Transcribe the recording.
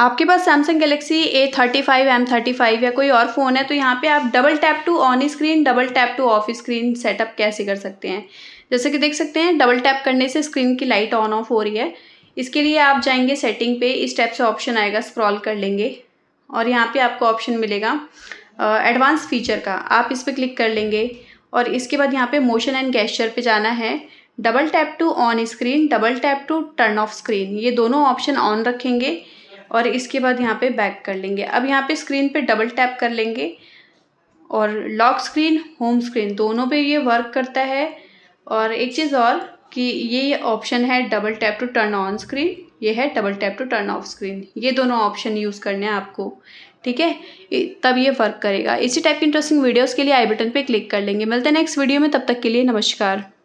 आपके पास Samsung Galaxy A thirty five M thirty five या कोई और फ़ोन है तो यहाँ पे आप double tap to on screen double tap to off screen setup कैसे कर सकते हैं जैसे कि देख सकते हैं डबल टैप करने से स्क्रीन की लाइट ऑन ऑफ हो रही है इसके लिए आप जाएंगे सेटिंग पे इस टाइप से ऑप्शन आएगा स्क्रॉल कर लेंगे और यहाँ पर आपको ऑप्शन मिलेगा एडवांस फीचर का आप इस पर क्लिक कर लेंगे और इसके बाद यहाँ पे मोशन एंड गेस्चर पे जाना है double tap to on screen double tap to turn off screen ये दोनों ऑप्शन ऑन रखेंगे और इसके बाद यहाँ पे बैक कर लेंगे अब यहाँ पे स्क्रीन पे डबल टैप कर लेंगे और लॉक स्क्रीन होम स्क्रीन दोनों पे ये वर्क करता है और एक चीज़ और कि ये ऑप्शन है double tap to turn on screen ये है double tap to turn off screen ये दोनों ऑप्शन यूज़ करने हैं आपको ठीक है तब ये वर्क करेगा इसी टाइप की इंटरेस्टिंग वीडियोस के लिए आई बटन पे क्लिक कर लेंगे मिलते हैं नेक्स्ट वीडियो में तब तक के लिए नमस्कार